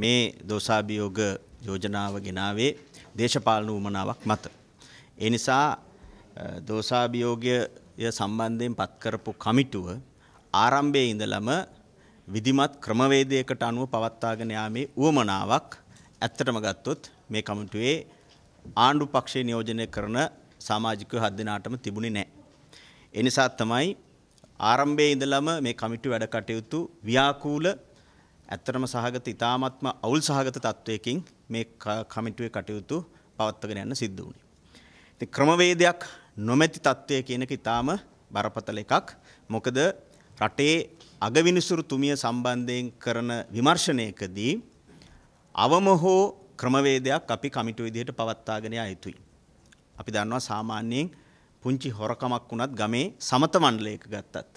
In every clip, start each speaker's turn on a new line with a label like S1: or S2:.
S1: මේ දෝසාභියෝග යෝජනාව ගෙනාවේ දේශපාලන උමනාවක් මත. ඒ නිසා දෝසාභියෝගය සම්බන්ධයෙන් පත් කරපු කමිටුව ආරම්භයේ ඉඳලම විධිමත් ක්‍රමවේදයකට අනුව පවත්වාගෙන යාමේ උවමනාවක් ඇත්තටම ගත්තොත් මේ කමිටුවේ ආණ්ඩු පක්ෂයේ නියෝජනය කරන සමාජිකයෝ හත් දෙනාටම තිබුණේ නැහැ. ඒ නිසා තමයි ආරම්භයේ ඉඳලම මේ කමිටු වැඩ කටයුතු ව්‍යාකූල ඇත්තටම සහගත ඉතාමත්ම අවුල් සහගත තත්ත්වයකින් මේ කමිටුවේ කටයුතු පවත්වගෙන යන්න සිද්ධ වුණේ. ඉතින් ක්‍රමවේදයක් නොමැති තත්ත්වය කියන එක ඉතාම බරපතල එකක්. මොකද රටේ අගවිනිසුරු තුමිය සම්බන්ධයෙන් කරන විමර්ශනයකදී අවම හෝ ක්‍රමවේදයක් අපි කමිටු විදිහට පවත්වාගෙන යා යුතුයි. අපි දන්නවා සාමාන්‍යයෙන් පුංචි හොරකමක් වුණත් ගමේ සමත මණ්ඩලයක ගත්තත්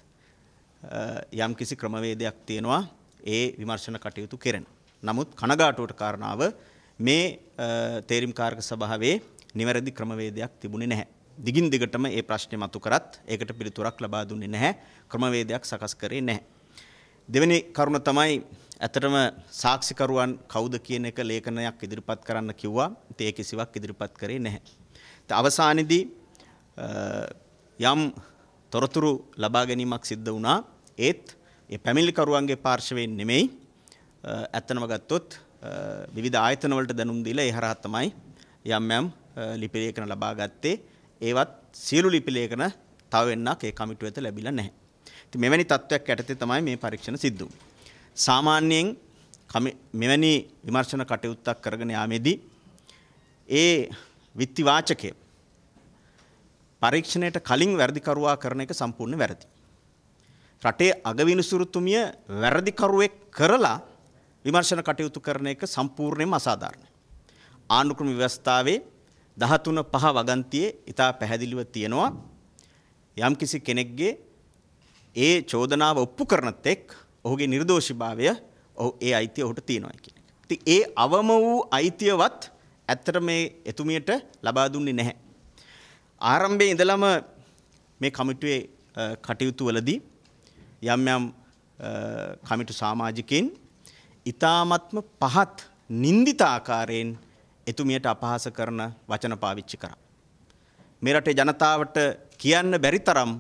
S1: යම් කිසි ක්‍රමවේදයක් තියෙනවා ඒ විමර්ශන කටයුතු කෙරෙන. නමුත් කනගාටුවට කාරණාව මේ තේරිම්කාරක සභාවේ නිවැරදි ක්‍රමවේදයක් තිබුණේ නැහැ. දිගින් දිගටම ඒ ප්‍රශ්නේ මතු කරත් ඒකට පිළිතුරක් ලබා දුන්නේ නැහැ. ක්‍රමවේදයක් සකස් කරේ නැහැ. දෙවෙනි කරුණ තමයි ඇතරම සාක්ෂිකරුවන් කවුද කියන එක ලේඛනයක් ඉදිරිපත් කරන්න කිව්වා. ඉතින් ඒ කිසිවක් ඉදිරිපත් කරේ නැහැ. ඉතින් අවසානයේදී යම් තොරතුරු ලබා ගැනීමක් සිද්ධ වුණා. ඒත් ඒ පැමිණිලිකරුවන්ගේ පාර්ශවයෙන් නෙමෙයි ඇත්තනම ගත්තොත් විවිධ ආයතන වලට දැනුම් දීලා ඒ හරහා තමයි යම් යම් ලිපි ලේඛන ලබා ගත්තේ. ඒවත් සියලු ලිපි ලේඛන තව වෙන්නක් ඒ කමිටුව වෙත ලැබිලා නැහැ. ඉතින් මෙවැනි තත්ත්වයක් යටතේ තමයි මේ පරීක්ෂණ සිද්ධ වුනේ. සාමාන්‍යයෙන් මෙවැනි විමර්ශන කටයුත්තක් කරගෙන යාමේදී ඒ විත්ති වාචකය පරීක්ෂණයට කලින් වැඩිකරුවා කරන එක සම්පූර්ණ වැරදි. රටේ අගවිනිසුරුතුමිය වැරදිකරුවෙක් කරලා විමර්ශන කටයුතු කරන එක සම්පූර්ණයෙන්ම අසාධාරණයි. ආණ්ඩුක්‍රම ව්‍යවස්ථාවේ 13 පහ වගන්තියේ ඉතා පැහැදිලිව තියෙනවා යම්කිසි කෙනෙක්ගේ ඒ චෝදනාව ඔප්පු කරන තෙක් ඔහුගේ නිර්දෝෂීභාවය ඔහු ඒ අයිතිය ඔහුට තියෙනවා කියන එක. ඉතින් ඒ අවම වූ අයිතියවත් ඇත්තට මේ එතුමියට ලබා දුන්නේ නැහැ. ආරම්භයේ ඉඳලම මේ කමිටුවේ කටයුතු වලදී යම් යම් කමිටු සමාජිකයින් ඉතාමත්ම පහත් නින්දිත ආකාරයෙන් එතුමියට අපහාස කරන වචන පාවිච්චි කරා. මේ රටේ ජනතාවට කියන්න බැරි තරම්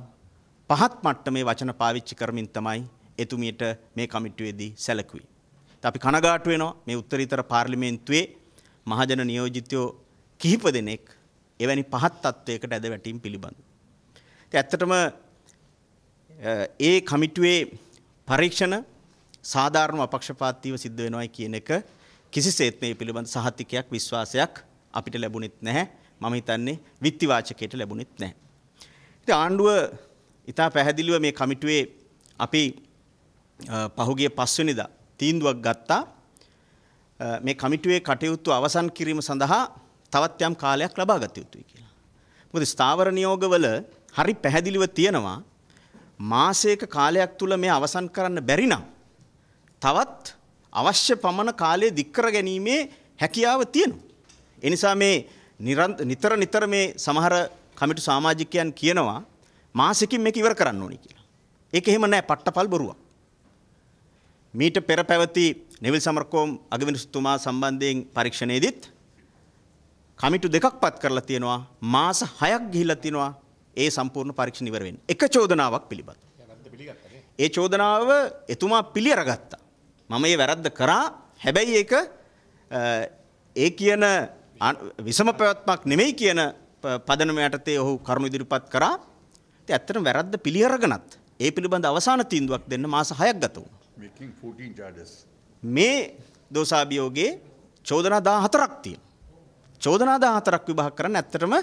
S1: පහත් මට්ටමේ වචන පාවිච්චි කරමින් තමයි එතුමියට මේ කමිටුවේදී සැලකුවේ. අපි කනගාටු වෙනවා මේ උත්තරීතර පාර්ලිමේන්තුවේ මහජන නියෝජිතයෝ කිහිප දෙනෙක් එවැනි පහත් තත්ත්වයකට ඇදවැටීම් පිළිබඳ. ඇත්තටම ඒ කමිටුවේ පරීක්ෂණ සාධාරණ අපක්ෂපාතීව සිද්ධ වෙනවයි කියන එක කිසිසේත් මේ පිළිබඳ සහතිකයක් විශ්වාසයක් අපිට ලැබුණෙත් නැහැ. මම හිතන්නේ විත්ති වාචකයට ලැබුණෙත් නැහැ. ඉතින් ආණ්ඩුව ඉතා පැහැදිලිව මේ කමිටුවේ අපි පහුගිය පස්වෙනිදා තීන්දුවක් ගත්තා. මේ කමිටුවේ කටයුතු අවසන් කිරීම සඳහා තවත් යම් කාලයක් ලබා ගත යුතුයි කියලා. මොකද ස්ථාවර නියෝගවල හරි පැහැදිලිව තියෙනවා මාසයක කාලයක් තුල මේ අවසන් කරන්න බැරි නම් තවත් අවශ්‍ය පමණ කාලය දික් කර ගැනීමේ හැකියාව තියෙනවා. ඒ නිසා මේ නිතර නිතර මේ සමහර කමිටු සමාජිකයන් කියනවා මාසෙකින් මේක ඉවර කරන්න ඕනි කියලා. ඒක එහෙම නෑ පට්ටපල් බොරුවක්. මීට පෙර පැවති නෙවිල් සමරකෝම් අගවිනිස්තුමා සම්බන්ධයෙන් පරීක්ෂණයේදීත් කමිටු දෙකක් පත් කරලා තියෙනවා මාස 6ක් ගිහිල්ලා තියෙනවා ඒ සම්පූර්ණ පරීක්ෂණ ඉවර වෙන්නේ. එක චෝදනාවක් පිළිබඳ. ඒ චෝදනාව එතුමා පිළිඅරගත්තා. මම මේ වැරද්ද කරා. හැබැයි ඒක ඒ කියන විසම පැවැත්මක් නෙමෙයි කියන පදනම යටතේ ඔහු කරුණු ඉදිරිපත් කරා. ඉතින් ඇත්තටම වැරද්ද පිළිඅරගෙනත් ඒ පිළිබඳ අවසාන තීන්දුවක් දෙන්න මාස 6ක් ගත වුණා. මේ දෝෂාභියෝගයේ චෝදනා 14ක් තියෙනවා. චෝදනා 14ක් විභාග කරන්න ඇත්තටම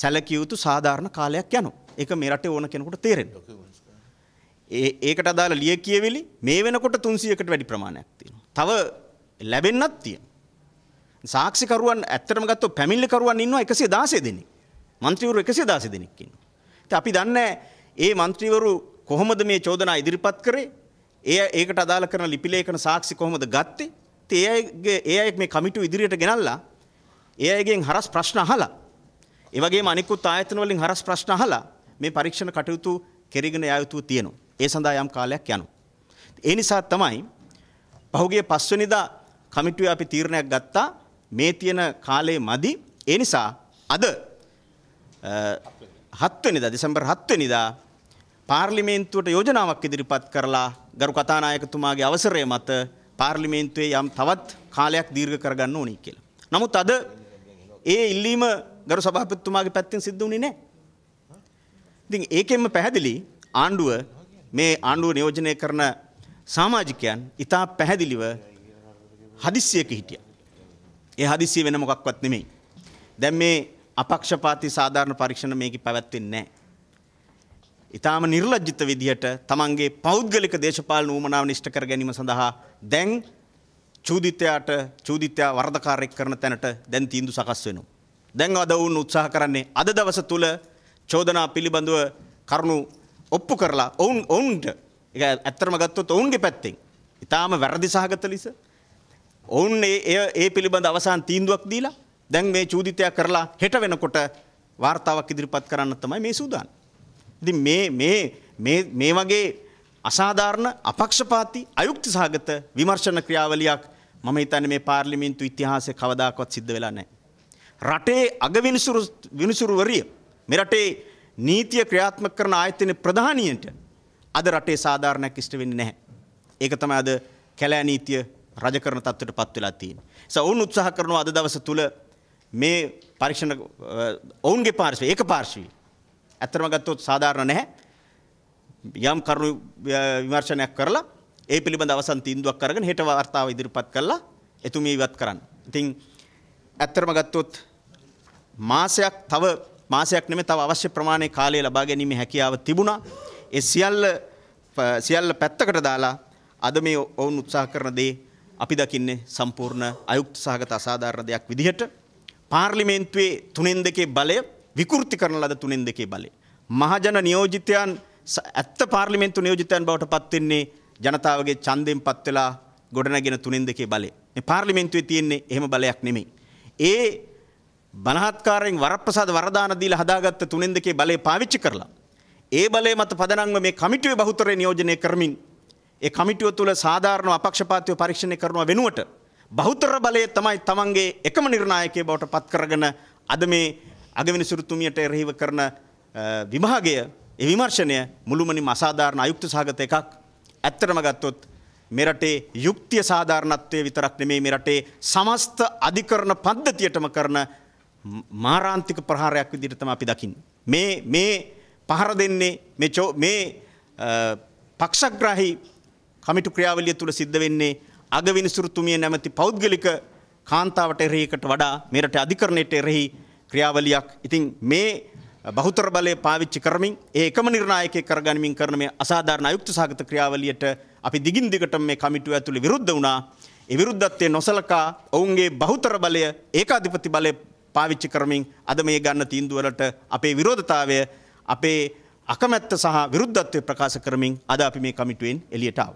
S1: සැලකිය යුතු සාධාරණ කාලයක් යනවා. ඒක මේ රටේ ඕන කෙනෙකුට තේරෙන්න. ඒ ඒකට අදාළ ලිය කියවිලි මේ වෙනකොට 300කට වැඩි ප්‍රමාණයක් තියෙනවා. තව ලැබෙන්නත් තියෙනවා. සාක්ෂිකරුවන් ඇත්තටම ගත්තොත් පැමිණිලිකරුවන් ඉන්නවා 116 දෙනෙක්. മന്ത്രിවරු 116 දෙනෙක් ඉන්නවා. ඉතින් අපි දන්නේ ඒ മന്ത്രിවරු කොහොමද මේ චෝදනා ඉදිරිපත් කරේ? ඒ ඒකට අදාළ කරන ලිපි ලේඛන සාක්ෂි කොහොමද ගත්තේ? ඉතින් ඒ අයගේ ඒ අය මේ කමිටුව ඉදිරියට ගෙනල්ලා ඒ අයගෙන් හරස් ප්‍රශ්න අහලා ඒ වගේම අනිකුත් ආයතන වලින් හරස් ප්‍රශ්න අහලා මේ පරීක්ෂණ කටයුතු කෙරගෙන යා යුතු තියෙනවා. ඒ සඳහා යම් කාලයක් යනවා. ඒ නිසා තමයි පහුගිය පස්වෙනිදා කමිටුවේ අපි තීරණයක් ගත්තා මේ තියෙන කාලය මදි. ඒ නිසා අද 7 වෙනිදා දෙසැම්බර් 7 වෙනිදා පාර්ලිමේන්තුවට යෝජනාවක් ඉදිරිපත් කරලා ගරු කතානායකතුමාගේ අවසරය මත පාර්ලිමේන්තුවේ යම් තවත් කාලයක් දීර්ඝ කරගන්න ඕනි කියලා. නමුත් අද ඒ ඉල්ලීම ගරු සභාපතිතුමාගේ පැත්තෙන් සිද්ධ වුණේ නැහැ. ඉතින් ඒකෙන්ම පැහැදිලි ආණ්ඩුව මේ ආණ්ඩුව නියෝජනය කරන සමාජිකයන් ඉතා පැහැදිලිව හදිස්සියක හිටියා. ඒ හදිස්සිය වෙන මොකක්වත් නෙමෙයි. දැන් මේ අපක්ෂපාති සාධාරණ පරීක්ෂණ මේකේ පැවැත්වෙන්නේ නැහැ. ඉතාම නිර්ලජ්ජිත විදිහට තමන්ගේ පෞද්ගලික දේශපාලන ඌමනාව නිෂ්ඨ කර ගැනීම සඳහා දැන් චූදිතයාට චූදිතයා වරදකාරයෙක් කරන තැනට දැන් තීන්දුව සකස් වෙනවා. දැන් අද වුන් උත්සාහ කරන්නේ අද දවස තුල චෝදනා පිළිබඳව කරුණු ඔප්පු කරලා ඔවුන් ඔවුන්ට ඒක ඇත්තටම ගත්තොත් ඔවුන්ගේ පැත්තෙන් ඊටාම වැරදි සහගත ලෙස ඔවුන් ඒ ඒ පිළිබඳ අවසාන තීන්දුවක් දීලා දැන් මේ චූදිතයක් කරලා හෙට වෙනකොට වාර්තාවක් ඉදිරිපත් කරන්න තමයි මේ සූදානම්. ඉතින් මේ මේ මේ මේ වගේ අසාධාරණ අපක්ෂපාති අයුක්ති සහගත විමර්ශන ක්‍රියාවලියක් මම හිතන්නේ මේ පාර්ලිමේන්තු ඉතිහාසයේ කවදාකවත් සිද්ධ වෙලා නැහැ. රටේ අගවිනිසුරු විනිසුරුවරිය මෙරටේ නීතිය ක්‍රියාත්මක කරන ආයතන ප්‍රධානියන්ට අද රටේ සාධාරණයක් ඉෂ්ට වෙන්නේ නැහැ. ඒක තමයි අද කැලෑ නීතිය රජ කරන තත්ත්වයට පත් වෙලා තියෙන්නේ. ඒස ඔවුන් උත්සාහ කරනවා අද දවස තුල මේ පරීක්ෂණ ඔවුන්ගේ පාර්ශ්වය ඒක පාර්ශ්වය. ඇත්තම ගත්තොත් සාධාරණ නැහැ. යම් කරුණු විමර්ශනයක් කරලා ඒ පිළිබඳ අවසන් තීන්දුවක් අරගෙන හෙට වාර්තාව ඉදිරිපත් කරලා එතුමිය ඉවත් කරන්න. ඉතින් ඇත්තටම ගත්තොත් මාසයක් තව මාසයක් නෙමෙයි තව අවශ්‍ය ප්‍රමාණය කාලය ලබා ගැනීමේ හැකියාව තිබුණා. ඒ සියල්ල සියල්ල පැත්තකට දාලා අද මේ ඔවුන් උත්සාහ කරන දේ අපි දකින්නේ සම්පූර්ණ අයුක්ත සහගත අසාධාරණ දෙයක් විදිහට පාර්ලිමේන්තුවේ තුනෙන් දෙකේ බලය විකෘති කරන ලද තුනෙන් දෙකේ බලය. මහජන නියෝජිතයන් ඇත්ත පාර්ලිමේන්තු නියෝජිතයන් බවට පත්වෙන්නේ ජනතාවගේ ඡන්දයෙන් පත් වෙලා ගොඩනැගෙන තුනෙන් දෙකේ බලය. මේ පාර්ලිමේන්තුවේ තියෙන්නේ එහෙම බලයක් නෙමෙයි. ඒ බනහත්කාරයෙන් වරප්‍රසාද වරදාන දීලා හදාගත්ත තුනෙන් දෙකේ බලය පාවිච්චි කරලා ඒ බලය මත පදනම්ව මේ කමිටුවේ බහුතරය නියෝජනය කරමින් ඒ කමිටුව තුළ සාධාරණ අපක්ෂපාතීව පරීක්ෂණය කරනවා වෙනුවට බහුතර බලය තමයි තමන්ගේ එකම නිර්ණායකයේ බවට පත් කරගෙන අද මේ අගවිනි සුරුතුමියට එරෙහිව කරන විභාගය ඒ විමර්ශනය මුළුමනින්ම අසාධාරණ අයුක්ත සහගත එකක් ඇත්තටම ගත්තොත් මේ රටේ යුක්තිය සාධාරණත්වයේ විතරක් නෙමෙයි මේ රටේ සමස්ත අධිකරණ පද්ධතියටම කරන මාරාන්තික ප්‍රහාරයක් විදිහට තමයි අපි දකින්නේ. මේ මේ පහර දෙන්නේ මේ මේ පක්ෂග්‍රාහී කමිටු ක්‍රියාවලිය තුළ සිද්ධ වෙන්නේ අගවිනිසුරුතුමිය නැමැති පෞද්ගලික කාන්තාවට එරෙහිකට වඩා මේ රටේ අධිකරණයට එරෙහි ක්‍රියාවලියක්. ඉතින් මේ බහුතර බලය පාවිච්චි කරමින් ඒ එකම නිර්ණායකයෙක් කරගනිමින් කරන මේ අසාධාරණ අයුක්ත සහගත ක්‍රියාවලියට අපි දිගින් දිගටම මේ කමිටුව ඇතුළේ විරුද්ධ වුණා. ඒ විරුද්ධත්වයේ නොසලකා ඔවුන්ගේ බහුතර බලය ඒකාධිපති බලය පාවිච්චි කරමින් අද මේ ගන්න තීන්දුවලට අපේ විරෝධතාවය අපේ අකමැත්ත සහ විරුද්ධත්වය ප්‍රකාශ කරමින් අද අපි මේ කමිටුවෙන් එලියටාව.